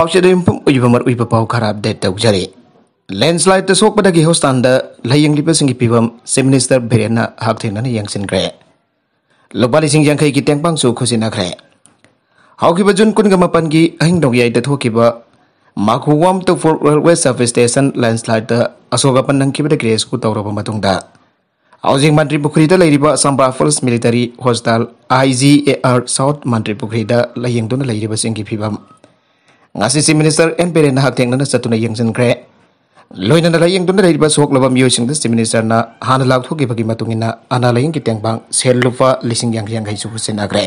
ꯄꯥꯎꯆꯦꯗꯌꯨꯝꯐꯝ ꯑꯣꯏꯕ ꯃꯔꯨꯑꯣꯏꯕ ꯄꯥꯎ ꯈꯔ ꯑꯞꯗꯦꯠ ꯇꯧꯖꯔꯤ ꯂꯦꯟꯁ꯭ꯂꯥꯏꯗꯇ ꯁꯣꯛꯄꯗꯒꯤ ꯍꯣꯁꯇꯥꯟꯗ ꯂꯥꯌꯦꯡꯂꯤꯕꯁꯤꯡꯒꯤ ꯐꯤꯕꯝ ꯆꯤꯐ ꯃꯤꯅꯤꯁꯇꯔ ꯕꯤꯔꯦꯟꯅ ꯍꯛꯊꯦꯡꯅꯅ ꯌꯦꯡꯁꯤꯟꯈ꯭ꯔꯦ ꯂꯨꯄꯥ ꯂꯤꯁꯤꯡ ꯌꯥꯡꯈꯩꯒꯤ ꯇꯦꯡꯄꯥꯡꯁꯨ ꯈꯨꯖꯤꯟꯅꯈ꯭ꯔꯦ ꯍꯧꯈꯤꯕ ꯖꯨꯟ ꯀꯨꯟꯒ ꯃꯥꯄꯟꯒꯤ ꯑꯍꯤꯡ ꯅꯣꯡꯌꯥꯏꯗ ꯊꯣꯛꯈꯤꯕ ꯃꯥꯈꯨꯋꯥꯝ ꯇꯧꯐꯣꯛ ꯔꯦꯜꯋꯦ ꯁꯔꯚꯤꯁ ꯁ꯭ꯇꯦꯁꯟ ꯂꯦꯟꯁ꯭ꯂꯥꯏꯗꯇ ꯑꯁꯣꯛ ꯑꯄꯟ ꯅꯪꯈꯤꯕꯗꯒꯤ ꯔꯦꯁꯀꯨ ꯇꯧꯔꯕ ꯃꯇꯨꯡꯗ ꯍꯧꯖꯤꯛ ꯃꯟꯇ꯭ꯔꯤ ꯄꯨꯈ꯭ꯔꯤꯗ ꯂꯩꯔꯤꯕ ꯁꯝꯕꯥ force military hospital I G A R south ꯃꯟꯇ꯭ꯔꯤ ꯄꯨꯈ꯭ꯔꯤꯗ ꯂꯥꯌꯦꯡꯗꯨꯅ ꯂꯩꯔꯤꯕꯁꯤꯡꯒꯤ ꯐꯤꯕꯝ ꯉꯁꯤ ꯆꯤꯐ ꯃꯤꯅꯤꯁꯇꯔ ꯑꯦꯟ ꯕꯤꯔꯦꯟ ꯅꯍꯥꯛ ꯊꯦꯡꯅꯅ ꯆꯠꯇꯨꯅ ꯌꯦꯡꯁꯤꯟꯈ꯭ꯔꯦ ꯂꯣꯏꯅꯅ ꯂꯥꯌꯦꯡꯗꯨꯅ ꯂꯩꯔꯤꯕ ꯁꯣꯛꯂꯕ ꯃꯤꯑꯣꯏꯁꯤꯡꯗ ꯆꯤꯐ ꯃꯤꯅꯤꯁꯇꯔꯅ ꯍꯥꯟꯅ ꯂꯥꯎꯊꯣꯛꯈꯤꯕꯒꯤ ꯃꯇꯨꯡ ꯏꯟꯅ ꯑꯅꯥ ꯂꯥꯌꯦꯡꯒꯤ ꯇꯦꯡꯕꯥꯡ ꯁꯦꯜ ꯂꯨꯄꯥ ꯂꯤꯁꯤꯡ ꯌꯥꯡꯈꯩ ꯌꯥꯡꯈꯩꯁꯨ ꯈꯨꯠꯁꯤꯟꯅꯈ꯭ꯔꯦ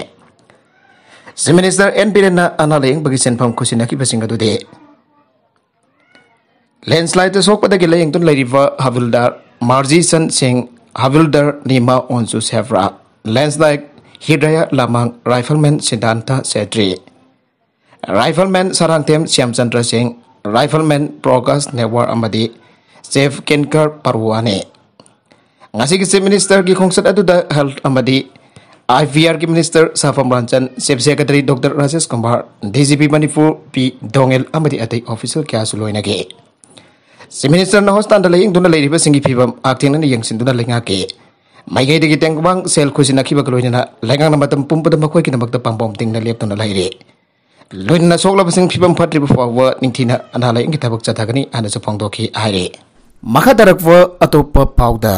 ꯆꯤꯐ ꯃꯤꯅꯤꯁꯇꯔ ꯑꯦꯟ ꯕꯤꯔꯦꯟꯅ ꯑꯅꯥ ꯂꯥꯌꯦꯡꯕꯒꯤ ꯁꯦꯟꯐꯝ ꯈꯨꯠꯁꯤꯟꯅꯈꯤꯕꯁꯤꯡ ꯑꯗꯨꯗꯤ ꯂꯦꯟꯁ꯭ꯂꯥꯏꯗ ꯁꯣꯛꯄꯗꯒꯤ ꯂꯥꯌꯦꯡꯗꯨꯅ ꯂꯩꯔꯤꯕ ꯍꯥꯕꯤꯜꯗꯥꯔ ꯃꯥꯔꯖꯤꯁꯟ ꯁꯤꯡ ꯍꯥꯕꯤꯜꯗꯔ ꯅꯤꯃꯥ ꯑꯣꯟꯁꯨ ꯁꯦꯐ꯭ꯔꯥ ꯂꯦꯟꯁ꯭ꯂꯥꯏꯗ ꯍꯤꯗ꯭ꯔꯌꯥ ꯂꯥꯃꯥꯡ rifleman Siddhanta Chettri rifleman Saranthem Shyamchandra Singh rifleman progress network ꯑꯃꯗꯤ ꯆꯦꯐ ꯀꯦꯟꯀꯔ ꯄꯔꯋꯥꯅꯤ ꯉꯁꯤꯒꯤ ꯆꯤꯐ ꯃꯤꯅꯤꯁꯇꯔꯒꯤ ꯈꯣꯡꯆꯠ हेल्थ आई वी आर की minister Sapam Ranjan chief secretary doctor Rajesh Kumar DGP Manipur P Doungel अमदी अतै ऑफिसर क्या लोनगे चीफ मिनिस्टर हॉस्टान लयिंगदुना लेरिबा फीव फिबम आक्थेंगना यंगसिंदुना सेल खुशी लोइना लेंगांगना मतम पुंपदा मखोइकिना मक्ता पांबोम ꯂꯣꯏꯅ ꯁꯣꯛꯂꯕꯁꯤꯡ ꯐꯤꯕꯝ ꯐꯠꯇ꯭ꯔꯤꯕ ꯐꯥꯎꯕ ꯅꯤꯡꯊꯤꯅ ꯑꯅꯥ ꯂꯥꯏꯌꯦꯡꯒꯤ ꯊꯕꯛ ꯆꯠꯊꯒꯅꯤ ꯍꯥꯏꯅꯁꯨ ꯐꯣꯡꯗꯣꯛꯈꯤ ꯍꯥꯏꯔꯦ ꯃꯈꯥ ꯇꯥꯔꯛꯄ ꯑꯇꯣꯞꯄ ꯄꯥꯎꯗ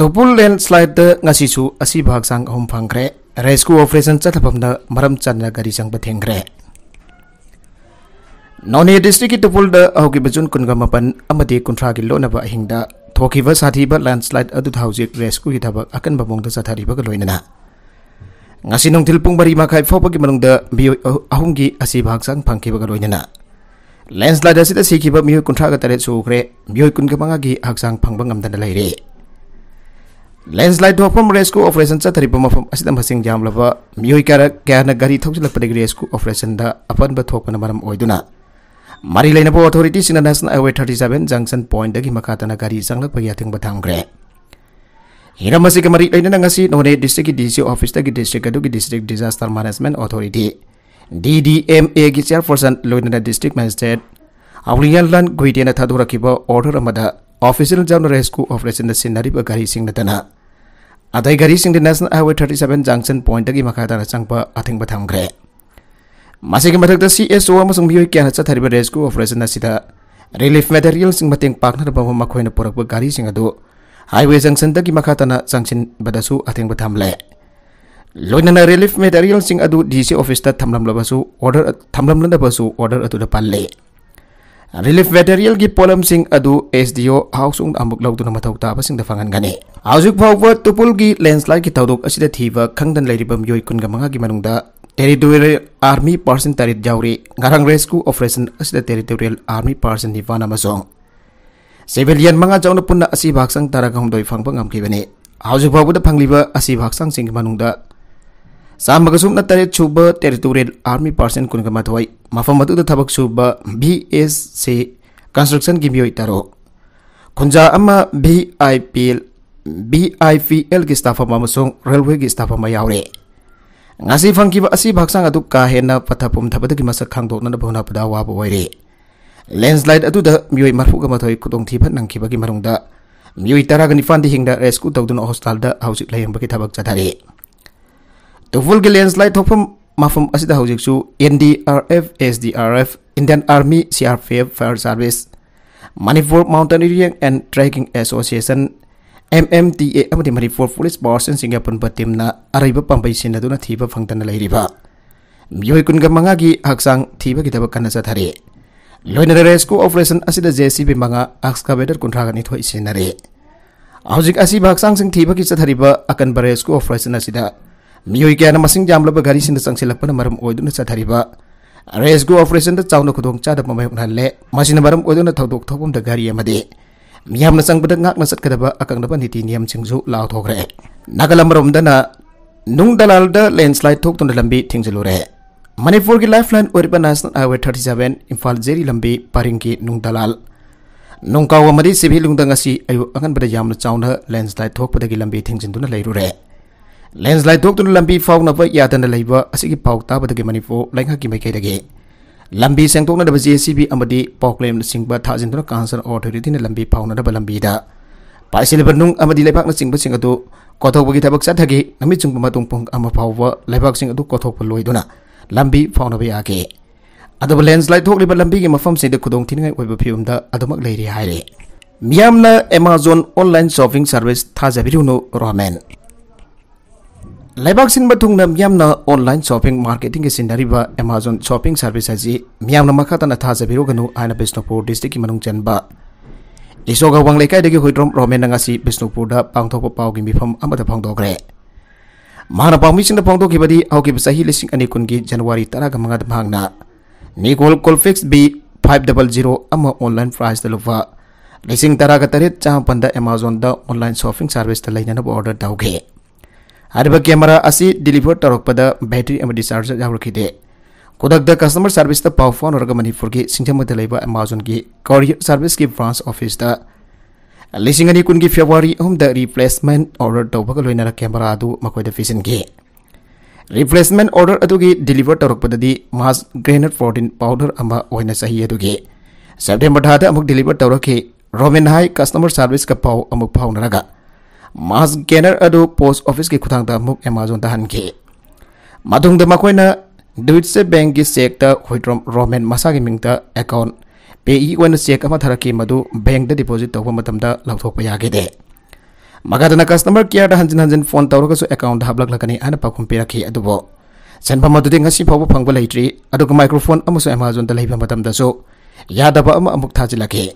ꯗꯣꯕꯨꯜ ꯂꯦꯟꯁ꯭ꯂꯥꯏꯗ ꯉꯁꯤꯁꯨ ꯑꯁꯤꯕ ꯍꯛꯆꯥꯡ ꯑꯍꯨꯝ ꯐꯪꯈ꯭ꯔꯦ ꯔꯦꯁꯀ꯭ꯌꯨ ꯑꯣꯄꯔꯦꯁꯟ ꯆꯠꯊꯐꯝꯗ ꯃꯔꯝ ꯆꯟꯅ ꯒꯥꯔꯤ ꯆꯪꯕ ꯊꯦꯡꯈ꯭ꯔꯦ ꯅꯣꯅꯦ ꯗꯤꯁꯇ꯭ꯔꯤꯛꯀꯤ ꯇꯨꯄꯨꯜꯗ ꯍꯧꯈꯤꯕ ꯖꯨꯟ ꯀꯨꯟꯒ ꯃꯥꯄꯟ ꯑꯃꯗꯤ ꯀꯨꯟꯊ꯭ꯔꯥꯒꯤ ꯂꯣꯟꯅꯕ ꯑꯍꯤꯡꯗ ꯊꯣꯛꯈꯤꯕ ꯁꯥꯊꯤꯕ ꯂꯦꯟꯁ꯭ꯂꯥꯏꯗ ꯑꯗꯨꯗ ꯍꯧꯖꯤꯛ ꯔꯦꯁꯀ꯭ꯌꯨꯒꯤ ꯊꯕꯛ ꯑꯀꯟꯕ ꯃꯑꯣꯡꯗ ꯆꯠꯊꯔꯤꯕꯒ ꯂꯣꯏꯅꯅ ngasih nong tilpung bari makai biu gi asih miyo ahumgi asi bhagsang phangkiba ga loinana landslide si kiba miyo kun traga tare sukre miyo kun ga manga gi hagsang phangba ngamdana laire landslide thopam pom operation cha tharipa mafam asida jam lava miyo kara kaya na gari thokjilak resku of resen da apan ba thopana maram duna. mari apa authority sina awet hari 37 junction point dagi makata nagari gari lak pagi ating batang kre. हिरा के मरी लेने Noney district की DC office तक की की district disaster management authority DDMA की चार person लोने ना डिस्ट्रिक्ट मैजिस्ट्रेट अवलियान लन गुइटिया ना ऑर्डर मदा ऑफिसियल रेस्क्यू ऑपरेशन ने सिनारी गारी सिंह ना दना अदाई Singh national highway thirty seven junction point की मखा दाना अथिंग बथामग्रे मसी के सी एस ओ मई क्या चाथरी रेस्क्यू ऑपरेशन ना सीधा रिलीफ मेटेरियल सिंह मतें पुरब गारी highway junction dagi makhatana junction badasu atheng batham le loinana relief material sing adu dc office ta thamlam labasu order thamlam landa basu order atu da palle relief material gi polam sing adu sdo house housing amuk lau tuna mathau ta basing da fangan gane hausik phawwa tupul gi landslide ki tawdok asida thiwa khangdan lairibam yoi kun ga manga gi manung da territorial army person tarit jawri garang rescue operation asida territorial army person niwana masong civilian manga chawna punna asi tara taragam doi fang ngamki bani haujik bhabu da phangliba asi bhaksang sing manungda sum sumna tare chuba territorial army person kun kama Ma mafam batu da tabak chuba bsc construction gimi bioi taro khunja ama bipl bipl ki staffa ama railway gi staffa ama yaure ngasi phangkiba asi baksang adu ka hena pathapum thabada gi masak khangdok na pada wabu bo re landslide aduda miwai marfu ga matoi kutong thi nang khiba gi marungda miwai tara ga nifan ti hingda rescue tawdun hostel da hausik layang bagi ki thabak chadare tuful ge landslide thopam mafam asida hausik su NDRF SDRF Indian Army CRF Fire Service Manipur Mountaineering and Trekking Association MMTA amadi Manipur Police Force in Singapore batim na araiba pambai sinaduna thiba phangtana lairiba Miwai kun ga manga gi haksang thiba ki thabak kana loinare rescue operation asida jcb manga excavator kunthra gani thoi sinare hojik asi sang sing thiba ki chathariba akan rescue operation asida miyoi kya na masing jam laba gari sin chang silakpa na maram oiduna chathariba rescue operation da chawna khudong cha da mamai na le masina maram oiduna thodok thopum da gari amade ya, miyam na sang changbada ngak na satkadaba akang da niti niyam chingju law thokre nagalam rom da na nung dalal da landslide thok tun lambi re Manipur ke lifeline Oripa National Highway 37 Imphal Jeri Lambi Paringki Nung Dalal Nung Kau Amadi Sibhi Lung Dang si Ayu Angan Pada Yamna Chauna Lens Lai Thok Pada Ki Lambi Thing Jindu Na Lairu Re Lens Lai Thok Tuna Lambi Fauk Na Pa Yadan Na Laiwa Asi Ki Pauk Ta Pada Ki Manipur Lai Ngha Ki Mai Kai Dagi Lambi Seng Tok Na Daba JCB Amadi Pauk Lim Na Singba Tha Jindu Na Kansan Authority Na Lambi Pauk Na Daba Lambi Da Pai Sili Bernung Amadi Lai Pak Na Singba Singa Tu Kothok Bagi Thabak Sa Thagi Namit Chung Pumatung Pung Amma Pauk Wa Lai Pak Singa Tu Kothok Pa Loi Do Na lambi faunaba yage adubu landslide thokliba lambi gi mafam se de khudong thingai oiba phium da adumak leiri haire miyamna amazon online shopping service thajabiruno ramen laibak sin batung na miyamna online shopping marketing sin dariba amazon shopping service aji miyamna makhata na thajabiru ganu aina bisnopur district ki manung chanba isoga wanglei kai de gi hoidrom ramen nga si bisnopur da pangthok pawgi mifam amada phangdogre ꯃꯍꯥꯛꯅ ꯄꯥꯎꯃꯤꯁꯤꯡꯗ ꯐꯣꯡꯗꯣꯛꯈꯤꯕꯗꯤ ꯍꯧꯈꯤꯕ ꯆꯍꯤ ꯂꯤꯁꯤꯡ ꯑꯅꯤ ꯀꯨꯟꯒꯤ ꯖꯅꯋꯥꯔꯤ ꯇꯔꯥꯒ ꯃꯉꯥꯗ ꯃꯍꯥꯛꯅ Nikon Coolpix B five double zero ꯑꯃ ꯑꯣꯟꯂꯥꯏꯟ ꯄ꯭ꯔꯥꯏꯁꯇ ꯂꯨꯄꯥ ꯂꯤꯁꯤꯡ ꯇꯔꯥꯒ ꯇꯔꯦꯠ ꯆꯥꯃꯄꯟꯗ ꯑꯦꯃꯥꯖꯣꯟꯗ ꯑꯣꯟꯂꯥꯏꯟ ꯁꯣꯄꯤꯡ ꯁꯥꯔꯚꯤꯁꯇ ꯂꯩꯅꯅꯕ ꯑꯣꯔꯗꯔ ꯇꯧꯈꯤ ꯍꯥꯏꯔꯤꯕ ꯀꯦꯃꯦꯔꯥ ꯑꯁꯤ ꯗꯤꯂꯤꯚꯔ ꯇꯧꯔꯛꯄꯗ ꯕꯦꯇ꯭ꯔꯤ ꯑꯃꯗꯤ ꯆꯥꯔꯖꯔ ꯌꯥꯎꯔꯛꯈꯤꯗꯦ ꯈꯨꯗꯛꯇ ꯀꯁꯇꯃꯔ ꯁꯥꯔꯚꯤꯁꯇ ꯄꯥꯎ ꯐꯥꯎꯅꯔꯒ ꯃꯅꯤꯄꯨꯔꯒꯤ ꯁꯤꯡꯖꯃꯩꯗ ꯂꯩꯕ ꯑꯦꯃꯥꯖꯣꯟꯒꯤ ꯀꯣꯔꯤꯌꯔ ꯁꯥꯔꯚꯤꯁꯀꯤ ꯕ꯭ꯔꯥꯟꯁ ꯑꯣꯐꯤꯁꯇ लिंग कुलगी फेब्रुरी अहम रिप्लेसमेंट ऑर्डर तब कैमरा फीसगे रिप्लेसमेंट ऑर्डर तौर पर मास ग्रेन प्रोटीन पाउडर चाहिए सेप्टेंबर दिलीवर तौर की रोमेन हाई कस्टमर सर्विस का पाउ फाउनर mass gainer a post office की खुद एमाजोन हे मधुद्ध मकोना डुट से बैंक की चेक हुईट्रोम रोमें मसा की मिंग एकाउंट पे इन चेक थर की बैंक डिपोजिट तौम लौटे मगन कस्टमर केयर हंजन हंजन फोन तौर एकाउंट हबलगनी है पाखम पे अब चेनफाव फंग माइक्रोफोन एमाजोन लेब थाजिले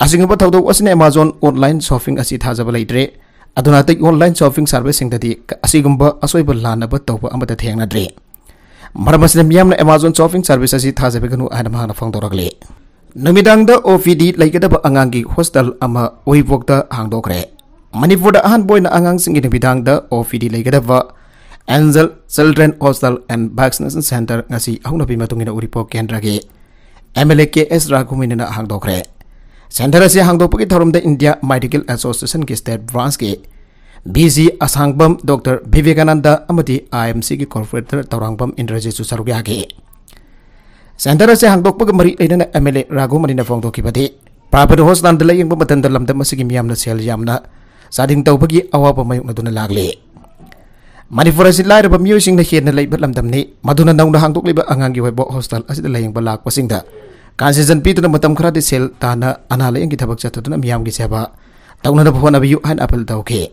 अचिब थोदों एमाजोन ऑनलाइन शॉपिंग थाजब लेद्रे ऑनलाइन शॉपिंग सर्विस अचिब असोब लाब तौब थेद्रे मरम एमाजोन शॉपिंग सर्विस थाजबू है फोदे Nemidang da OVD lagi ada anganggi hostel ama wibuk da hang dokre. Manipur da han na angang singi nemidang da OVD lagi ada ba Angel Children Hostel and Vaccination Center ngasi ahung na bimatungi na uripok kendra ke. MLK S hangdo na Center asia hang dokre tharum da India Medical Association ke state branch ke. BC Asangbam Dr. Vivekananda Amati IMC ke corporate tharangbam Indrajit Susarugya ke. Sentara saya hangtok pegemari ini na MLA ragu marina fong toki pati. Papa doho stan dala yang pematan dalam tema segi miam na sel jam na. Sading tau pagi awa pemayuk na tunel lagli. Manifora sin lai rupa miyo sing na hien na lai batlam tam ni. Madunan daung na hangtok liba angang giwai bok hostel asid dala yang balak pasing da. Kan season pi matam kara di sel tana anale yang kita baksa tunel miam gi seba. Tau na dapuhan abiyu han apel tau ke.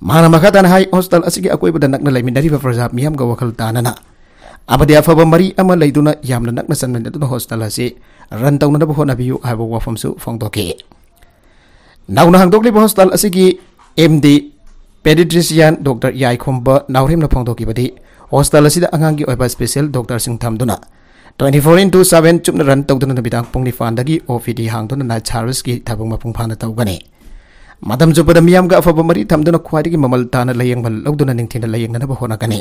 Mana makatan hai hostel asigi akui dan nak na lai mindari bapak rezap miam gawakal tana na. ꯑꯃꯗꯤ ꯑꯐꯕ ꯃꯔꯤ ꯑꯃ ꯂꯩꯗꯨꯅ ꯌꯥꯝꯅ ꯅꯛꯅ ꯆꯟꯃꯤꯟꯅꯗꯨꯅ hostel ꯑꯁꯤ run ꯇꯧꯅꯅꯕ ꯍꯣꯠꯅꯕꯤꯌꯨ ꯍꯥꯏꯕ ꯋꯥꯐꯝꯁꯨ ꯐꯣꯡꯗꯣꯛꯈꯤ ꯅꯧꯅ ꯍꯥꯡꯗꯣꯛꯂꯤꯕ ꯍꯣꯁꯇꯦꯜ ꯑꯁꯤꯒꯤ ꯑꯦꯝ ꯗꯤ ꯄꯦꯗꯤꯇ꯭ꯔꯤꯁꯤꯌꯥꯟ ꯗꯣꯛꯇꯔ ꯌꯥꯏꯈꯣꯝꯕ ꯅꯥꯎꯔꯦꯝꯅ ꯐꯣꯡꯗꯣꯛꯈꯤꯕꯗꯤ ꯍꯣꯁꯇꯦꯜ ꯑꯁꯤꯗ ꯑꯉꯥꯡꯒꯤ ꯑꯣꯏꯕ ꯁ꯭ꯄꯦꯁꯦꯜ ꯗꯣꯛꯇꯔꯁꯤꯡ ꯊꯝꯗꯨꯅ ꯇ꯭ꯋꯦꯟꯇꯤ ꯐꯣꯔ ꯏꯟꯇꯨ ꯁꯚꯦꯟ ꯆꯨꯞꯅ ꯔꯟ ꯇꯧꯗꯨꯅ ꯅꯨꯃꯤꯗꯥꯡ ꯄꯨꯡ ꯅꯤꯄꯥꯟꯗꯒꯤ ꯑꯣ ꯄꯤ ꯗꯤ ꯍꯥꯡꯗꯨꯅ ꯅꯥꯏꯠ ꯁꯥꯔꯚꯤꯁꯀꯤ ꯊꯕꯛ ꯃꯄꯨꯡ ꯐꯥꯅ ꯇꯧꯒꯅꯤ ꯃꯇꯝ ꯆꯨꯞꯄꯗ ꯃꯤꯌꯥꯝꯒ ꯑꯐꯕ ꯃꯔꯤ ꯊꯝꯗꯨꯅ ꯈ꯭ꯋꯥꯏꯗꯒꯤ ꯃꯃꯜ ꯇꯥꯅ ꯂꯥꯏꯌꯦꯡꯕ ꯂꯧꯗꯨꯅ ꯅꯤꯡꯊꯤꯅ ꯂꯥꯏꯌꯦꯡꯅꯅꯕ ꯍꯣꯠꯅꯒꯅꯤ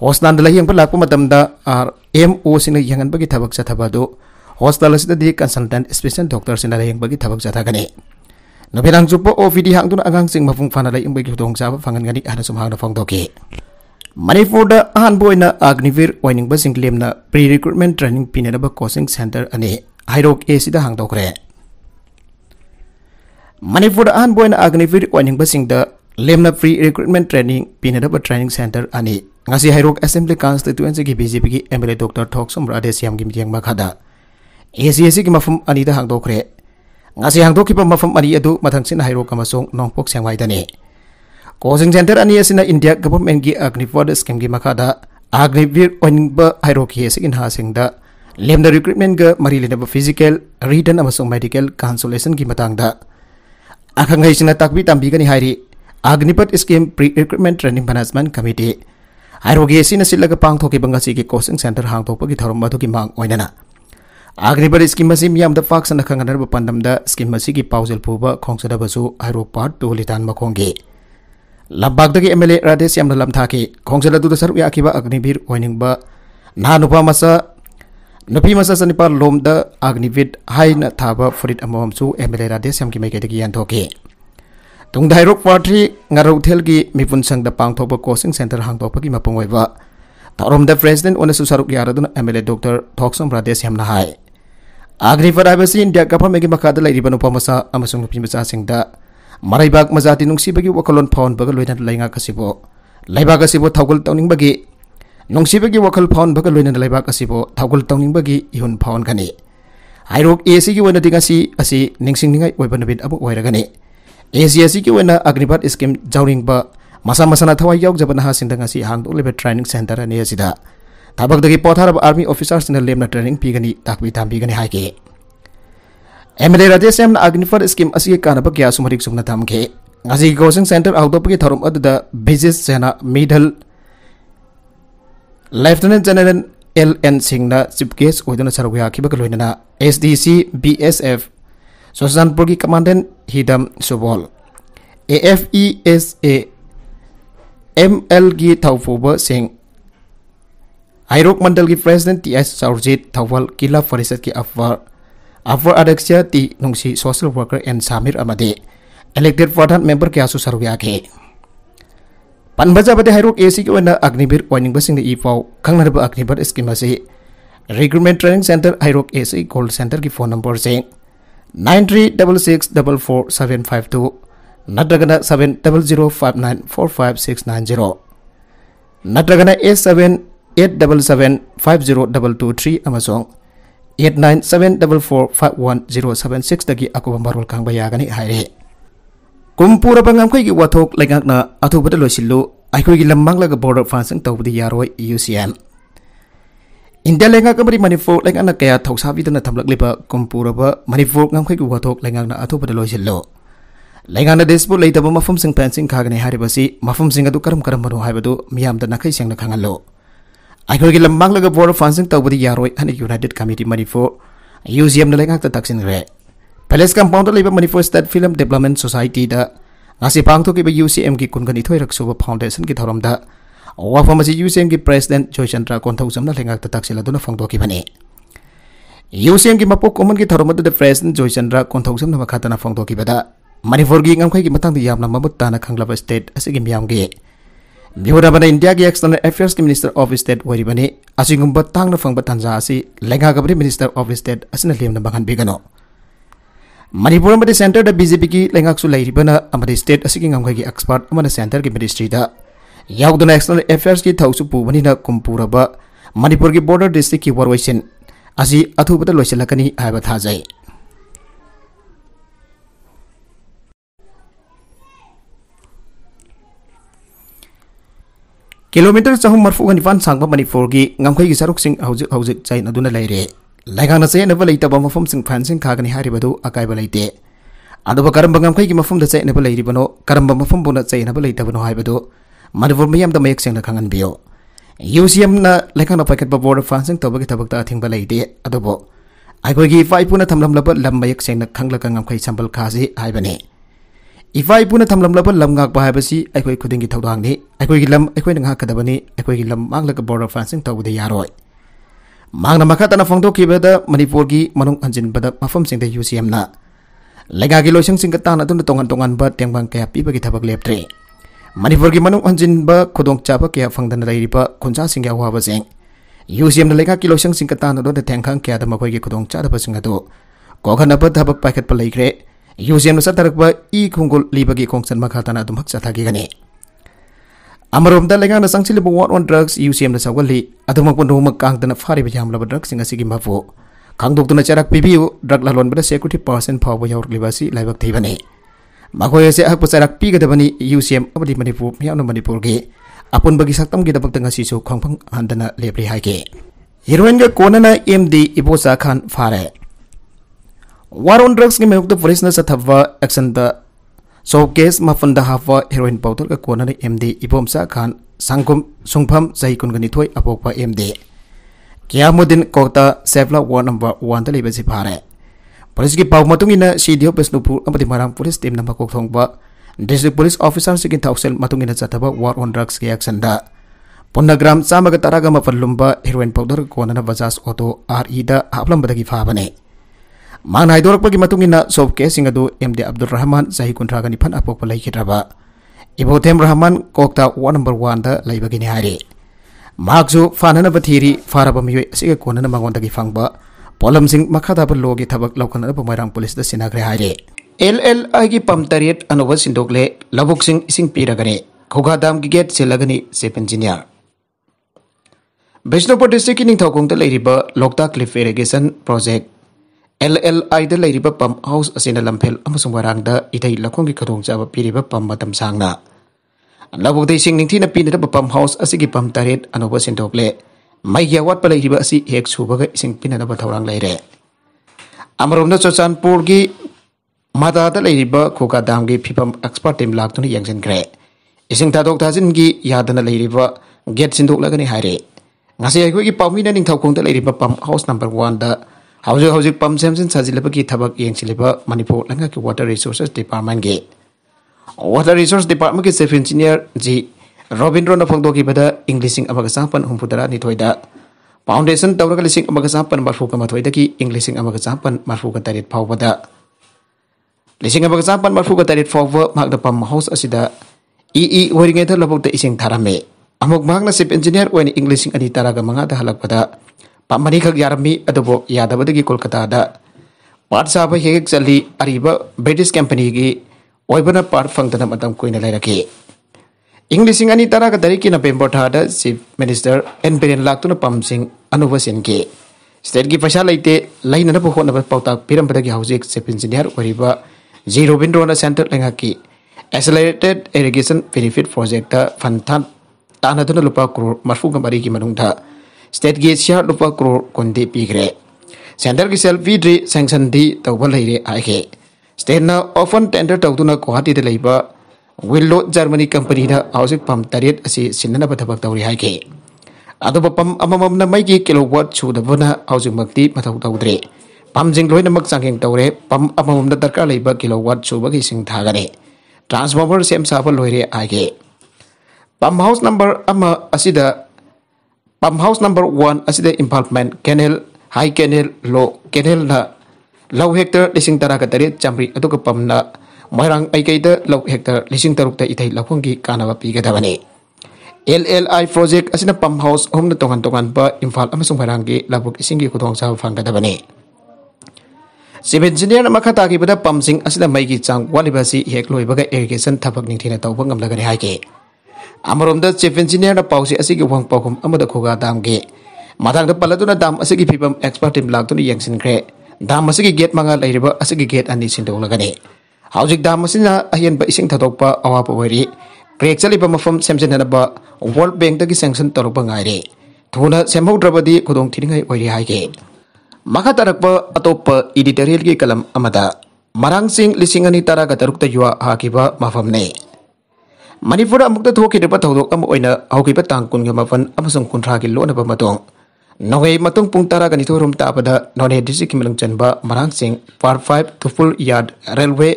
hostel adalah yang berlaku madam da ah, MO yang akan bagi tabak jatah thabado hostel sida di consultant special doctor adalah yang bagi tabak thabak sa thagani nabirang jupo OVD hang tun agang sing mafung phana adalah yang bagi hutung sahabat fangan gani ada semua hang fang phang doke Manipur da ahan agnivir oining ba sing na pre recruitment training pinada ba coaching center ane hairok A eh, sida hang dokre Manipur da ahan boina agnivir oining ba sing da lemna pre recruitment training pinada ba training center ane Heirok assembly constituency की BJP की MLA doctor थोक्सम राधेसियाम की meeting मखादा एसीएसी की मफम अनीद हांगदोखरे ngasi hangdokipa mafam ani adu mathangsin hairo kamasong nongpok sengwai dani coaching center ani asina india government gi agnivor scheme gi makhada agnivir onba hairo ki singin ha singda lemda recruitment ga mari lenaba physical written amasong medical consultation gi matangda akhangai sina takbi tambi gani hairi agnipat scheme pre recruitment training management committee ꯑꯥꯏꯔꯣꯒꯤ ꯑꯁꯤꯅ ꯁꯤꯠꯂꯒ ꯄꯥꯡꯊꯣꯛꯈꯤꯕ ꯉꯁꯤꯒꯤ coaching centre ꯍꯥꯡꯗꯣꯛꯄꯒꯤ ꯊꯧꯔꯝ मांगना ꯃꯥꯡ scheme असी पाक सन खनब पंदम scheme की पाजल पुब खोंसदबू हरो पार्ट टू लिटान मखोंगे लंबाग एम एल ए राधेश लमथा की खोंसल सरुक याब अग्निवीर होनीब नहा नुप मच नुपी मच चनीपा लोमद अग्निवीर हाई थाब फुरीद एम एल ए राधेश की मैके यंथोगे तुंगाइरोक पार्टी नरउथेल की मिपुन संगद पांगथोप कोचिंग सेंटर हांगथोप की मपुंग होइबा तारोमद प्रेसिडेंट ओने सुसारुक यारदुन एमएलए डॉक्टर थॉक्सम राधेश हमना हाय आग्रिफर आइबसी इंडिया गवर्नमेंट की मकाद लाइरिबन उपमसा अमसुंग पिमसा सिंगद मराइबाग मजाति नुंगसी बगी वकलोन फाउन बग लोइन लाइंगा कसिबो लाइबा कसिबो थागुल टाउनिंग बगी नुंगसी बगी वकल फाउन बग लोइन इहुन फाउन गनी एसी की वनदिगासी असी निंगसिंग निंगाई ओइबन एसी की की अग्निपथ स्कीम जाउरिंग मसा मसा थवाई यौजब नहां हांदोलब ट्रेनिंग सेंटर अने थबक पोथारब आर्मी ऑफिसर्स लेम ट्रेनिंग पीगनी तक थामीगनी M L A Rajesh Agnipath scheme कानब क्या मरीक सून थमखे कोचिंग सेंटर की थरम बीजेस सेना मिडल lieutenant general L N Singh chief guest होना सरुक लोनना S D C B S F Sultanpur की commandant Hidam Subol A F E S A M L की थौफोबसिंग आइरोक मंडल की president T S Chaorjit Thoubal किला परिषद की अपर अपर अध्यक्ष टी नुसी सोशल वर्कर एन सामिर अमदे इलेक्टेड प्रधान मेंबर क्या सरुक यागे पनबजाबदे हाइरोक ए की अग्निवीर ओनिंग ई पाव खब Agniveer scheme recruitment training center Heirok A gold center की फोन नंबर से नाइन थ्री डबल सवें 9366447529 नत्रगन 7005945690 नत्रगन 8787705022 अमाजों 8974451076 दगी आको बंबारोल कांग बयागनी हायरे कुमपुर बंगाम कोई की वाथोक लेगाक ना अथु बदलो सिल्लू आइकोई की लम्मांग लग बोर्डर फांसंग तब यारोई UCM India lenga ka mari Manipur lenga na kaya thausa bi dana thamlak lepa kompura ba Manipur ngam khai ku wathok lenga na atho badalo lo. lenga na despo leita ba mafum sing pan sing khagane hari basi mafum sing adu karam karam bano hai badu miyam da na khai sing na khangallo ai khoi lam mang laga bor fansing tau badi yaroi ani United Committee Manipur UCM na lenga ta taksin re Palace compound leba manifold stat Film Development Society da ngasi pangthokiba UCM ki kungan ithoi raksuba foundation ki da wafam asi UCM ki presiden Joy Chandra kontau samna lengak tatak sila duna fangdo ki bani UCM ki mapo common ki tharum adu president Joy Chandra kontau samna makhatana fangdo ki bada Manipur gi ngam khai ki matang di yamna mamut tana khanglaba state asi ki miyam gi mihoda bana India ki external affairs ki minister of state wari bani asi ngumba na fang tanja asi lengak abri minister of state asina na bangan bigano Manipur ꯑꯃꯗꯤ ꯁꯦꯟꯇꯔꯗ B J ꯄꯤꯒꯤ ꯂꯩꯉꯥꯛꯁꯨ ꯂꯩꯔꯤꯕꯅ ꯑꯃꯗꯤ state ꯑꯁꯤꯒꯤ ꯉꯝꯈꯩꯒꯤ expert ꯑꯃꯅ ꯁꯦꯟꯇꯔꯒꯤ ꯃꯤꯅꯤꯁꯇ꯭ꯔꯤꯗ ꯌꯥꯎꯗꯅ external ꯑꯦꯐꯤꯌꯔꯁꯀꯤ ꯊꯧꯁꯨ ꯄꯨꯕꯅꯤꯅ ꯀꯨꯝꯄꯨꯔꯕ ꯃꯅꯤꯄꯨꯔꯒꯤ border ꯗꯤꯁꯇ꯭ꯔꯤꯛꯀꯤ ꯋꯥꯔꯣꯏꯁꯤꯟ ꯑꯁꯤ ꯑꯊꯨꯕꯗ ꯂꯣꯏꯁꯤꯜꯂꯛꯀꯅꯤ ꯍꯥꯏꯕ ꯊꯥꯖꯩ ꯀꯤꯂꯣꯃꯤꯇꯔ ꯆꯍꯨꯝ ꯃꯔꯐꯨꯒ ꯅꯤꯄꯥꯟ ꯁꯥꯡꯕ ꯃꯅꯤꯄꯨꯔꯒꯤ ꯉꯝꯈꯩꯒꯤ ꯁꯔꯨꯛꯁꯤꯡ ꯍꯧꯖꯤꯛ ꯍꯧꯖꯤꯛ ꯆꯥꯏꯅꯗꯨꯅ ꯂꯩꯔꯦ ꯂꯩꯉꯥꯛꯅ ꯆꯌꯦꯠꯅꯕ ꯂꯩꯇꯕ ꯃꯐꯝꯁꯤꯡ ꯐꯦꯟꯁꯤꯡ ꯊꯥꯒꯅꯤ ꯍꯥꯏꯔꯤꯕꯗꯨ ꯑꯀꯥꯏꯕ ꯂꯩꯇꯦ ꯑꯗꯨꯕꯨ ꯀꯔꯝꯕ ꯉꯝꯈꯩꯒꯤ ꯃꯐꯝꯗ ꯆꯌꯦꯠꯅꯕ ꯂꯩꯔꯤꯕꯅꯣ ꯀꯔꯝꯕ ꯃꯐꯝꯕꯨꯅ ꯆꯌꯦꯠꯅꯕ ꯂꯩꯇꯕꯅꯣ ꯍꯥꯏꯕꯗꯨ manivur miyam da mayak seng na khangan biyo UCM na lekhang na paket ba board of funds to ba ki thabak ta thing ba lei de gi fai puna thamlam laba lam mayak seng na khang ka ngam khai sambal kha ji ai bani ifai puna thamlam laba lam ngak ba hai basi aigoi khuding gi thodang ni aigoi gi lam aigoi nga ka da bani aigoi gi lam mang la ka board of funds to bu de yaroi mang na makha ta na phongdo ki ba da manipur gi manung anjin ba da mafam seng da UCM na lega gilo sing sing ketan atun na tongan tongan bat yang kaya pi bagi ki thabak Manipur ki manung onjin ba kodong chapa kia fangdan da iri ba kunca singa wa ba zeng. Yusiam da kilo sing singka tanda do da tengkang kia da mapoi ki kodong chada ba singa do. Koka paket pa leikre. Yusiam da sa tarak ba i kungul li ba ki kongsan ma kata na dum hak chata ki gane. on drugs UCM da sa wal li. Ado ma kundu ma kang da na fari ba jam la drugs singa sigi Kang dok tu na charak pipiu drug la lon ba da pasen pa ba yaur li ba मखोय से अहक पचरक पीगदबनी UCM अबदी मणिपुर म्यानो मणिपुर गे अपुन बगी सक्तम गे दबक तंगासी सो खोंगफंग हंदना लेप्री हाइके हिरोइन गे कोनना एमडी खान फा वार ऑन ड्रग्स की मयुक्त पुलिस न सथवा सो केस मफन द हाफवा हिरोइन पाउडर गे कोनना एमडी इबोमसा खान संगुम सुंगफम सहीकुन गनि थोय अपोपा एमडी क्यामुद्दीन कोता सेफला वार नंबर वन द लेबसी फारे polisi pau matung ina CDO pes nupu amati marang tim nama kau kok ba. district polis officer kita thausel matung ina chataba war on drugs ke aksen da gram sama ke taraga ma ba heroin powder nana bazas auto RE da haplam badagi fabane mang nai dorak bagi matung ina sob ke do MD Abdul Rahman sahi kontra gani pan apok palai Ibu tem Rahman kokta wa number one da lai ni hari Maksu fanana bathiri faraba miyoi asiga konana bagi fang fangba पोलम सिंह मखादाब लोगी थबक लौकनलब Moirang police सिनाग्रे हायरे L L I की पम तरह अनुब सिंदोगले लबुक सिंह इसिंग पीरगने खोगादाम गी गेट सेलगनी सेफ इंजीनियर बिष्णुपुर डिस्ट्रिक्ट की निथौकोंग द लेरिब लोकटाक क्लिफ एल एल आई द पम हाउस असिन लंफेल अमसुंग वरांग द इथै लखोंग गी खदोंग पम मतम सांगना लबुक दे सिंह पम हाउस पम तरह अनुब सिंदोगले मई मैगे अवाप हेग सूब इन थोर अमरों चौचानपुर मदाब खुगा फिवम एक्सपर्ट टीम लाने यंजनग्रे इं धादों धाजन की यादना गेट सिंधोलगनी अखोगी पाने निथौखों पम house number one house house पम सेम सजीब की थब येब मनपुर लंग की वाटर रिसोर्स डिपार्टमेंगे वाटर रिसोर्स डिपार्टमेंट की chief engineer G Robin Rona Fongdo Kibada, English Sing Amagasapan, Humputara Nitoida. Foundation Tower Kalising Amagasapan, Marfuka Matoidaki, English Sing Amagasapan, Marfuka Tarit Pawada. Lising Amagasapan, Marfuka Tarit Fawwa, Magda Pam House Asida. Ii e e Waringa Tarabok the Ising Tarame. Amok Magna Sip Engineer, when English Sing Aditara Gamangata Halakpada. Pamanika Yarami, Adobo Yadabadaki Kolkata. Part Sabah Hegzali, Ariba, British Company, Gi, Wibana Part Fangtana Madam Queen Alaraki. ꯏꯪ ꯂꯤꯁꯤꯡ ꯑꯅꯤ ꯇꯔꯥꯒ ꯇꯔꯦꯠꯀꯤ ꯅꯕꯦꯝꯕꯔ ꯊꯥꯗ chief minister N ꯕꯤꯔꯦꯟ ꯂꯥꯛꯇꯨꯅ ꯄꯝꯁꯤꯡ ꯑꯅꯧꯕ ꯁꯦꯝꯈꯤ ꯁ꯭ꯇꯦꯠꯀꯤ ꯄꯩꯁꯥ ꯂꯩꯇꯦ ꯂꯩꯅꯅꯕ ꯍꯣꯠꯅꯕ ꯄꯥꯎꯇꯥꯛ ꯄꯤꯔꯝꯕꯗꯒꯤ ꯍꯧꯖꯤꯛ ꯆꯤꯐ ꯏꯟꯖꯤꯅꯤꯌꯔ ꯑꯣꯏꯔꯤꯕ ꯖꯤ ꯔꯣꯕꯤꯟꯗ꯭ꯔꯣꯅ ꯁꯦꯟꯇꯔ ꯂꯩꯉꯥꯛꯀꯤ accelerated irrigation benefit project fund ꯇꯥꯟꯅꯗꯨꯅ ꯂꯨꯄꯥ ꯀ꯭ꯔꯣꯔ ꯃꯔꯐꯨꯒ ꯃꯔꯤꯒꯤ ꯃꯅꯨꯡꯗ ꯁ꯭ꯇꯦꯠꯀꯤ ꯁꯤꯌꯥꯔ ꯂꯨꯄꯥ ꯀ꯭ꯔꯣꯔ ꯀꯨꯟꯗꯤ ꯄꯤꯈ꯭ꯔꯦ ꯁꯦꯟꯇꯔꯒꯤ ꯁꯦꯜ ꯄꯤꯗ꯭ꯔꯤ ꯁꯦꯡꯁꯟꯗꯤ ꯇꯧꯕ ꯂꯩꯔꯦ ꯍꯥꯏꯈꯤ ꯁ꯭ꯇꯦꯠꯅ ꯑꯣꯐꯟ ꯇꯦꯟꯗꯔ ꯇꯧꯗꯨꯅ ꯒꯨꯋꯥꯍꯥꯇꯤꯗ ꯂꯩꯕ विलो जर्मनी कंपनी हौसी पम तरह सिंधनबरे पम्न मई की किलो वोट सूदी मौद्रे पमजिंग लोनमक चाखे तौरे पम्न दरकार लेब किलो वोट सूब की थागरे ट्रांसफॉर्मर सेम साब लोरे आगे पम हाउस नंबर पम हाउस नंबर वन अद इम्फालमें canal high canal low canal लव हेक्टर लिंग तरह तरह चम्री पम्न ꯃꯣꯏꯔꯥꯡ ꯃꯥꯏꯀꯩꯗ ꯂꯧ ꯍꯦꯛꯇꯔ ꯂꯤꯁꯤꯡ ꯇꯔꯨꯛꯇ ꯏꯊꯩ ꯂꯧꯈꯣꯡꯒꯤ ꯀꯥꯟꯅꯕ ꯄꯤꯒꯗꯕꯅꯤ ꯑꯦꯜ ꯑꯦꯜ ꯑꯥꯏ ꯄ꯭ꯔꯣꯖꯦꯛ ꯑꯁꯤꯅ ꯄꯝ ꯍꯥꯎꯁ ꯑꯍꯨꯝꯅ ꯇꯣꯉꯥꯟ ꯇꯣꯉꯥꯟꯕ ꯏꯝꯐꯥꯜ ꯑꯃꯁꯨꯡ ꯃꯣꯏꯔꯥꯡꯒꯤ ꯂꯧꯕꯨꯛ ꯏꯁꯤꯡꯒꯤ ꯈꯨꯗꯣꯡꯆꯥꯕ ꯐꯪꯒꯗꯕꯅꯤ ꯆꯤꯐ ꯏꯟꯖꯤꯅꯤꯌꯔꯅ ꯃꯈꯥ ꯇꯥꯈꯤꯕꯗ ꯄꯝꯁꯤꯡ ꯑꯁꯤꯗ ꯃꯩꯒꯤ ꯆꯥꯡ ꯋꯥꯠꯂꯤꯕ ꯑꯁꯤ ꯍꯦꯛ ꯂꯣꯏꯕꯒ ꯏꯔꯤꯒꯦꯁꯟ ꯊꯕꯛ ꯅꯤꯡꯊꯤꯅ ꯇꯧꯕ ꯉꯝꯂꯒꯅꯤ ꯍꯥꯏꯈꯤ ꯑꯃꯔꯣꯝꯗ ꯆꯤꯐ ꯏꯟꯖꯤꯅꯤꯌꯔꯅ ꯄꯥꯎꯆꯦ ꯑꯁꯤꯒꯤ ꯋꯥꯡ ꯄꯥꯎꯈꯨꯝ ꯑꯃꯗ ꯈꯨꯒꯥ ꯗꯥꯝꯒꯤ ꯃꯊꯥꯡꯗ ꯄꯜꯂꯗꯨꯅ ꯗꯥꯝ ꯑꯁꯤꯒꯤ ꯐꯤꯕꯝ ꯑꯦꯛꯁꯄꯔꯠ ꯇꯤꯝ ꯂꯥꯛꯇꯨꯅ ꯌꯦꯡꯁꯤꯟꯈ꯭ꯔꯦ ꯗꯥꯝ ꯑꯁꯤꯒꯤ ꯒꯦꯠ ꯃꯉꯥ ꯂꯩꯔꯤꯕ ꯑꯁꯤꯒꯤ ꯒꯦꯠ ꯑꯅꯤ ꯁꯤꯟꯗꯣꯛꯂꯒꯅꯤ Aujik da masina ahian ba ising tatok pa awa pa wari. Kriek World Bank tagi sanction tarok pa ngari. Tuna semho draba di kudong tiri ngai wari hai ge. Maka tarak pa editorial ki kalam amada. Marang sing lisingani tarak ataruk ta yua haki ba mafam amukta tuwa oina hoki pa tangkun ngi mafam amusung kun ragi lo matung pung tara kan itu rum ta pada nonai disi five full yard railway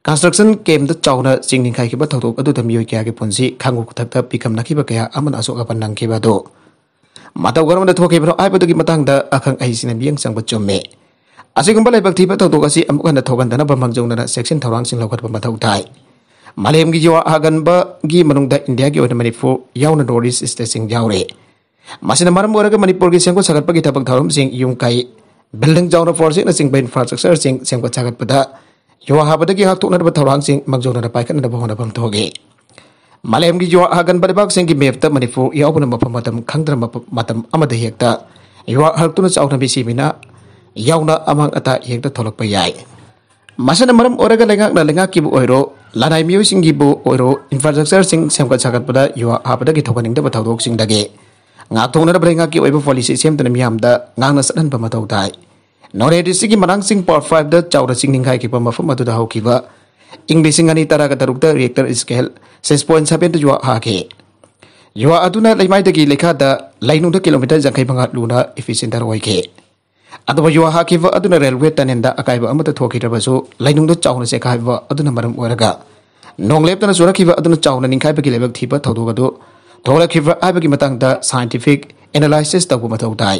construction game the chowna singing ningkai kiba thodok adu da miyo kya ge punji khangu pikam na khiba kya aman asuk apan nang khiba do matau garam da thoke bro ai padugi matang da akhang ai sina biang sang ba chome asi gumba lai bakthi ba thodok asi amuk na thogan da na bamang jong na section thorang sing lokat ba mathau thai malem gi jiwa agan ba gi manung da india gi oda yau yauna doris state sing jaure masina maram gora ge manipur gi sengko sagat pa gi sing yung kai building jauhna force na sing ba infrastructure sing sengko sagat pa da Yo habadagi tuk na dapat tauran sing magjo na dapat kan na dapat na bang toge. Malayam gi yo agan pada bag sing gi mefta manifu ya opun ma pamatam kangdra ma matam amada hekta. Yo tuk na chau na bisi mina ia na amang ata hekta tholak pa yai. na maram oraga lengak na lengak ki bu oiro lanai miu sing gi bu oiro infrastructure sing semka chakat pada yo habadagi thokaning dapat thaudok sing dage. Ngak thong na dapat lengak ki oibo policy sem tana miam da ngang na sadan pa matau ꯅꯣꯔꯦꯠ ꯃꯔꯥꯡꯁꯤꯡ part ꯐꯥꯏꯚꯗ ꯆꯥꯎꯅ ꯆꯤꯡꯅꯤꯡꯈꯥꯏꯈꯤꯕ ꯃꯐꯝ ꯑꯗꯨꯗ ꯍꯧꯈꯤꯕ ꯏꯪ ꯂꯤꯁꯤꯡ ꯑꯅꯤ ꯇꯔꯥꯒ ꯇꯔꯨꯛꯇ ꯔꯤꯌꯦꯛꯇꯔ ꯏꯁꯀꯦꯜ ꯁꯤꯛꯁ ꯄꯣꯏꯟ ꯁꯚꯦꯟꯗ ꯌꯨꯋꯥ ꯍꯥꯈꯤ ꯌꯨꯋꯥ ꯑꯗꯨꯅ ꯂꯩꯃꯥꯏꯗꯒꯤ ꯂꯩꯈꯥꯗ ꯂꯩꯅꯨꯡꯗ ꯀꯤꯂꯣꯃꯤꯇꯔ ꯌꯥꯡꯈꯩ ꯃꯉꯥ ꯂꯨꯅ ꯏꯐꯤꯁꯤꯌꯦꯟꯇꯔ ꯑꯣꯏꯈꯤ ꯑꯗꯨꯕꯨ ꯌꯨꯋꯥ ꯍꯥꯈꯤꯕ ꯑꯗꯨꯅ ꯔꯦꯜꯋꯦ ꯇꯅꯦꯟꯗ ꯑꯀꯥꯏꯕ ꯑꯃꯠꯇ ꯊꯣꯛꯈꯤꯗ꯭ꯔꯕꯁꯨ ꯂꯩꯅꯨꯡꯗ ꯆꯥꯎꯅ ꯆꯦꯈꯥꯏꯕ ꯑꯗꯨꯅ ꯃꯔꯝ ꯑꯣꯏꯔꯒ ꯅꯣꯡ ꯂꯦꯞꯇꯅ ꯆꯨꯔꯛꯈꯤꯕ ꯑꯗꯨꯅ ꯆꯥꯎꯅ ꯅꯤꯡꯈꯥꯏꯕꯒꯤ ꯂꯥꯏꯕꯛ ꯊꯤꯕ ꯊꯧꯗꯣꯛ ꯑꯗꯨ ꯊꯣꯛꯂꯛꯈꯤꯕ ꯍꯥꯏꯕꯒꯤ ꯃꯇꯥꯡꯗ ꯁꯥꯏꯟꯇꯤꯐꯤꯛ ꯑꯦꯅꯥꯂꯥꯏꯁꯤꯁ ꯇꯧꯕ ꯃꯊꯧ ꯇꯥꯏ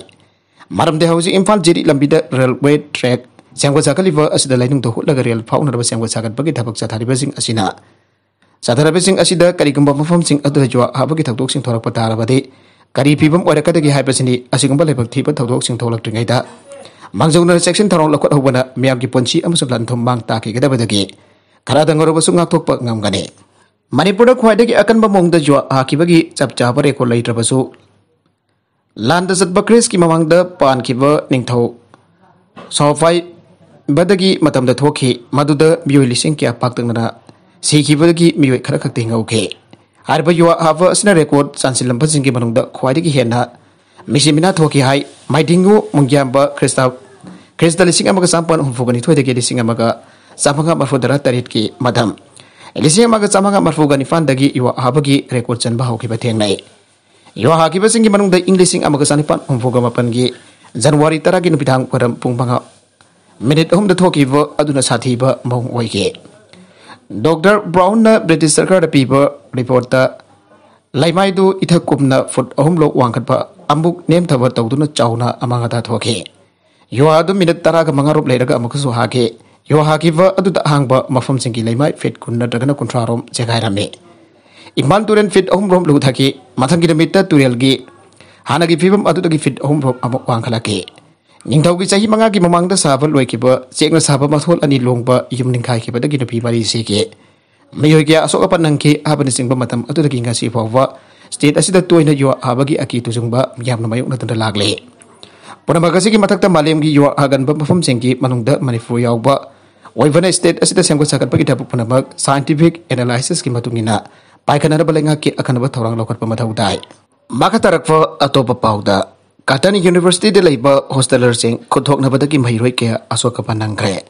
maram de hauji imphal jadi lambida railway track siangwa chakaliba asida lainung to hutlaga rail faunarba siangwa chagat bagi thabak chathariba sing asina chathariba sing asida karigamba mafam sing adu jwa habagi thakdok sing thorak patar bade kari pibam ore kadagi haibasini asigamba lebak thiba thakdok sing tholak tringaida mangjauna section tharong lakot hobana miam gi ponchi amusum lan thum bang ta ki gadabadagi karada ngoroba sunga thokpa ngam gane manipur khwaidagi jua haki jwa hakibagi chapcha bare ko leitrabasu लाद चत ख्रीस की मांग path सौफाई मई लिंग क्या पाटना सिखी मई खर खे हिंगे आब युवा हाब असना रेकॉर्ड चांसी लंबी हेन मिशी मिना थोखे हाई माइंगू मूंगियां ख्रिस्त ख्रिस्त लिंग चापन हूफूगनी लिंग चामग मरफूदर तरह की मधम लिंग चामग मरफूगनी युवा हाब की रेकॉर्ड चल हो Iwa haki basing ki manung da English ing amaga sanipan umfo gama pangi January tara ki nupidang karam pung panga minute hum da thoki va aduna sathi ba mong oi ge Dr Brown na British Sarkar da piba report ta laimai du itha kumna foot ahum lo wangkat ba ambuk nem thaba tawduna chauna amanga da thoki Iwa du minute tara ga manga rup leiraga amaga su haki Iwa haki va adu da hangba mafam singi laimai fet kunna dagana kuntrarom jegai rame iman turen fit ahum rom lu thaki matang kita mitta turel gi hana gi fibam adu tagi fit ahum rom amok wang kala ke ning tau gi sahi manga gi mamang da sabal loi kiba cek na sabal mathol ani long ba yum ning kai kiba da gi na pi bari se me yoi kia asok apa nang ke aban sing ba matam adu tagi ngasi fa wa state asi da tuai na yua aba gi aki tu ba miyam na mayuk na tanda lagle Pada bagasi ki matak ta malem gi yua agan ba mafam sing ki manung da manifu yau ba Wai vana state asida da sakat bagi dapuk penamak scientific analysis ki matungina. Paikanara balenga ki akanaba orang lokat pa dai. Maka tarakwa atau berpaut pau da. Katani University de laiba hosteler sing kuthok naba mahirui ke aso ka panang gre.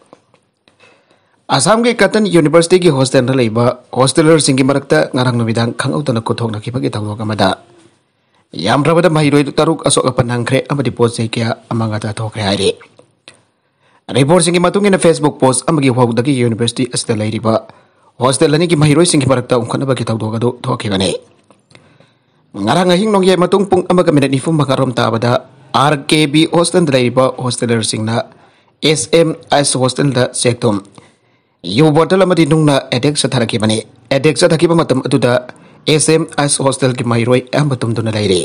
Asam ge katani University ki hostel na laiba hosteler sing ki marakta ngarang na bidang kang auto na kuthok na ki pagi tau loka madha. Yam raba da mahiroi du taruk aso ka panang amma di pose ke amma Report sing ki Facebook post amma ki huwag daki University asita laiba. Hostel ꯑꯅꯤꯒꯤ ꯃꯍꯩꯔꯣꯏꯁꯤꯡꯒꯤ ꯃꯔꯛꯇ ꯎꯪꯈꯠꯅꯕꯒꯤ ꯊꯧꯗꯣꯛ ꯑꯗꯨ ꯊꯣꯛꯈꯤꯕꯅꯤ ꯉꯔꯥꯡ ꯑꯍꯤꯡ ꯅꯣꯡꯌꯥꯏ ꯃꯇꯨꯡ ꯄꯨꯡ ꯑꯃꯒ ꯃꯤꯅꯠ ꯅꯤꯐꯨ ꯃꯉꯥꯔꯣꯝ ꯇꯥꯕꯗ ꯑꯥꯔ ꯀꯦ ꯕꯤ ꯍꯣꯁꯇꯦꯜꯗ ꯂꯩꯔꯤꯕ ꯍꯣꯁꯇꯦꯂꯔꯁꯤꯡꯅ ꯑꯦꯁ ꯑꯦꯝ ꯑꯥꯏꯁ ꯍꯣꯁꯇꯦꯜꯗ ꯆꯦꯛꯇꯨꯝ ꯌꯨ ꯕꯣꯇꯜ ꯑꯃꯗꯤ ꯅꯨꯡꯅ ꯑꯦꯗꯦꯛ ꯆꯠꯊꯔꯛꯈꯤꯕꯅꯤ ꯑꯦꯗꯦꯛ ꯆꯠꯊꯈꯤꯕ ꯃꯇꯝ ꯑꯗꯨꯗ ꯑꯦꯁ ꯑꯦꯝ ꯑꯥꯏꯁ ꯍꯣꯁꯇꯦꯜꯒꯤ ꯃꯍꯩꯔꯣꯏ ꯑꯌꯥꯝꯕ ꯇꯨꯝꯗꯨꯅ ꯂꯩꯔꯤ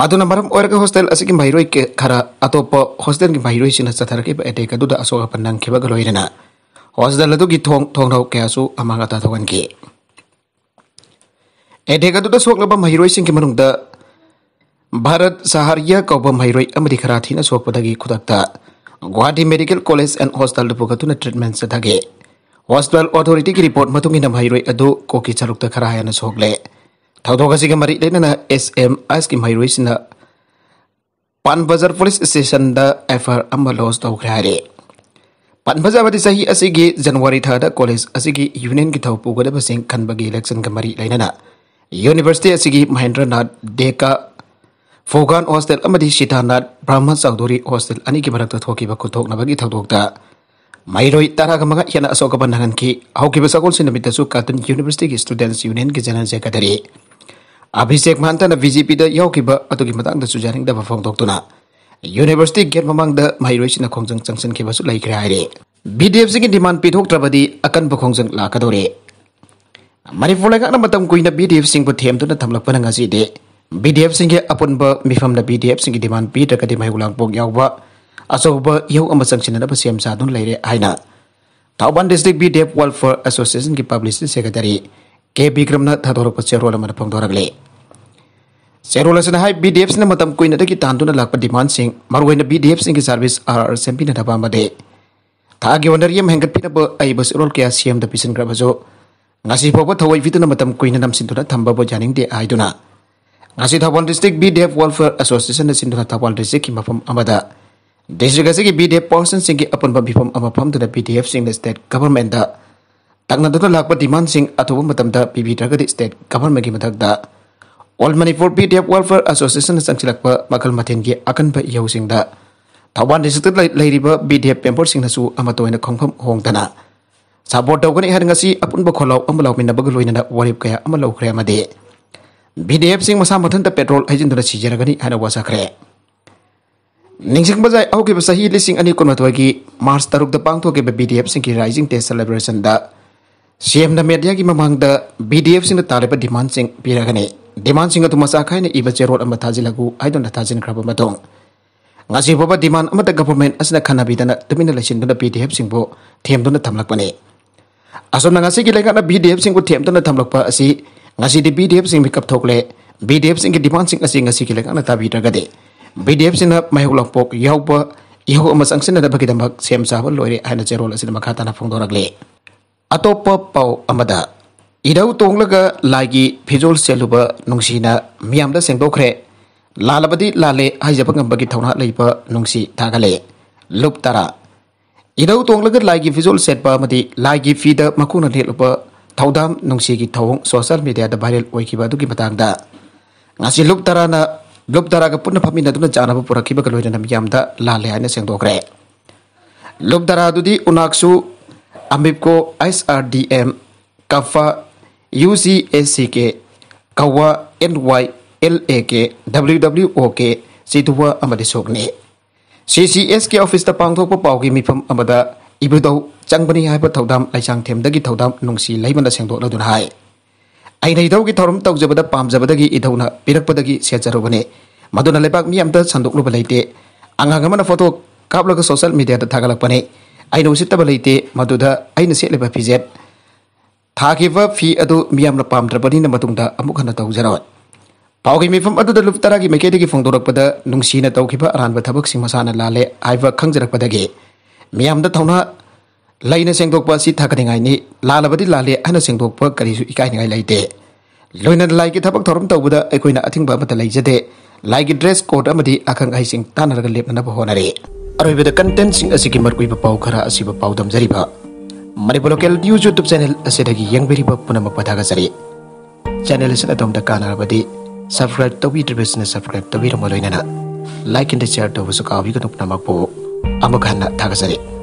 ꯃꯗꯨꯅ ꯃꯔꯝ ꯑꯣꯏꯔꯒ ꯍꯣꯁꯇꯦꯜ ꯑꯁꯤꯒꯤ ꯃꯍꯩꯔꯣꯏ ꯈꯔ ꯑꯇꯣꯞꯄ ꯍꯣꯁꯇꯦꯜꯒꯤ ꯃꯍꯩꯔꯣꯏꯁꯤꯡꯅ ꯆꯠꯊꯔꯛꯈꯤꯕ ꯑꯦꯇꯦꯛ ꯑꯗꯨꯗ ꯑꯁꯣꯛ ꯑꯄꯟ ꯅꯪꯈꯤꯕꯒ ꯂꯣꯏꯅꯅ हॉस्टल अगर थों क्या अमांग अत सोलब महरों की भारत सहर कौब महरों खरा थी सोपदी खुद Guwahati medical college and hostel पुगतना ट्रीटमेंट से थे ऑथोरीटी की रिपोर्ट मतों महरों कॉ की चलुक्त खरा है सोले थोदी मरी लेना एस एम एस की महरों Pan Bazar police station F I R launch तौर है panbazawati sahi asigi january thada college asigi union ki thau pugada basing kan bagi election kamari lainana university asigi mahendra nath deka fogan hostel amadi sitanat brahma saudori hostel ani ki barakta thoki ba kuthok na bagi thau dokta mairoi tara ga maga yana asoka banangan ki hauki ba sakon sinami university students union ki janan jekadari abhishek mantana bjp da yauki ba atugi matang da sujaring da ba phong dokta na University gate memang the migration na kongjeng jangsen ke basu lai kira ire. BDF singin demand pitok trabadi akan bu kongjeng la kadore. Mari fulai kak na matam kuina BDF sing bu tiem tuna tamlak pana ngasi de. BDF singin ke apun bu mifam na BDF singin demand pita kadi mai ulang pok yau bu. Asok bu yau amma sangsen na basiam sadun lai re aina. Tauban district BDF Welfare Association ke publicity secretary. K. Bikram na tatoro pasir rola mana pong dorak le. Serulah sana hai BDFs na matam kuin ada kita hantu na lakpa demand sing marwai na BDFs ingi service RRSMP na dapa amade. Tak wonder ia menghengkat pina ba aibas bas ulol ke ASEAN tapi sin grab Ngasih bapa tawai fitu na matam kuin na nam sin na tamba ba janing di ai duna. Ngasih tawal distrik BDF Welfare Association na sintu na tawal distrik ki mafam amada. Distrik asik ki BDF person singgi apun ba bifam amapam tu na BDF sing na state government da. Tak nanti tu lakpa demand sing atau matam da BB dragadi state government ki matak da wal manipur pi dia welfare association sam silak pa magal mathen akan ba yau sing da thawan de situ lai ba bdf pemper sing na su ama toina khongpham hong dana kani har apun ba kholau am lau min warip kaya am lau bdf sing masa mathan ta petrol hajin dura sijera gani hana wasa khre ningsing bazai au ke basahi lising ani kon matwa taruk da pang to ke bdf sing ki rising day celebration da cm na media gi mamang da bdf sing da taliba demand sing demand singa tumasa sa na iba che road amba jilagu, hagu ai don thajin khraba ma dong ngasi boba demand amata government asna khana bidana tumina lesin dona pdf sing bo them dona thamlak pane asom na ngasi ki lega na bdf sing ko them dona thamlak pa asi ngasi di bdf sing bikap thokle le bdf sing ki demand sing asi ngasi ki na tabi daga de bdf sing na mai hulak pok yau pa yau ama sang sin da bakidam bak sem sa ba loire aina che road asina na phong dorak le atop pau amada इधर तोंग लाई फिजोल सेलुब नुसीना ma'am सेंदोखरे लाबद लाले हजब नागले लुप तारा इधर तोंग लाई फिजोल सेट पी लाई फीद मकून लेलुब थौदाम नुसी थवों सोशल मीडिया भाईरल होगी लुप तारा लुप तारा पुन फमीन जानव पुरब मैम लाले हाई सेंदोखरे लुप तारा उनाक्सु अमीबको एस आर डी एम कफ यू सी एस सी के कौवा एन वाई एल ए के डब्ल्यू डब्ल्यू ओ के सिधुआ सोकने सी सी एस के ऑफिस पाथोप पाव की मीफम इबूदौ चंगबनी थौदाम लाइचांगथेमदगी थौदाम नुसी लेमन सेंदोलन है अन इधौ की थौरम तौजबद पाजबदगी इधौना पीरपदगी सेचरुबने मधुना लेपाक मियाम संदोक्लब लेते आगाम फोटो कापलग सोशल मीडिया थागलपने अन उसीब लेते मधुद अन सेटलेब फिजेट थागिब फी अदु मियाम लपाम द्रबनी न मतुंग दा अमुख न तौ जरो पाव की मिफम अदु द लुप तरा की मेके दे की फोंग दोरक पद नुंगसी न तौ खिब अरान ब थबक सिंह मसा न लाले आइव खंग जरक पद गे मियाम द थौना ꯂꯩꯅ ꯁꯦꯡꯗꯣꯛꯄ ꯑꯁꯤ ꯊꯥꯒꯠꯅꯤꯡꯉꯥꯏꯅꯤ ꯂꯥꯜꯂꯕꯗꯤ ꯂꯥꯜꯂꯦ ꯍꯥꯏꯅ ꯁꯦꯡꯗꯣꯛꯄ ꯀꯔꯤꯁꯨ ꯏꯀꯥꯏꯅꯤꯡꯉꯥꯏ ꯂꯩꯇꯦ ꯂꯣꯏꯅ ꯂꯥꯏꯒꯤ ꯊꯕꯛ ꯊꯧꯔꯝ ꯇꯧꯕꯗ ꯑꯩꯈꯣꯏꯅ ꯑꯊꯤꯡꯕ ꯑꯃꯠꯇ ꯂꯩꯖꯗꯦ ꯂꯥꯏꯒꯤ ꯗ꯭ꯔꯦꯁ ꯀꯣꯗ ꯑꯃꯗꯤ ꯑꯈꯪ ꯑꯍꯩꯁꯤꯡ ꯇꯥꯟꯅꯔꯒ ꯂꯦꯞꯅꯅꯕ ꯍꯣꯠꯅꯔꯤ ꯑꯔꯣꯏꯕꯗ ꯀꯟꯇꯦꯟꯁꯤꯡ ꯑꯁꯤꯒꯤ ꯃꯔꯨꯑꯣꯏꯕ ꯄꯥꯎ ꯈꯔ ꯑꯁꯤꯕ ꯄꯥꯎꯗꯝꯖꯔꯤꯕ Manipur local news YouTube channel यंग पुनः पता चलिए चैनल का सब्सक्राइब तौर सब्सक्राइब तौर लोन लाइक एंड शेयर तब का नमक हम थे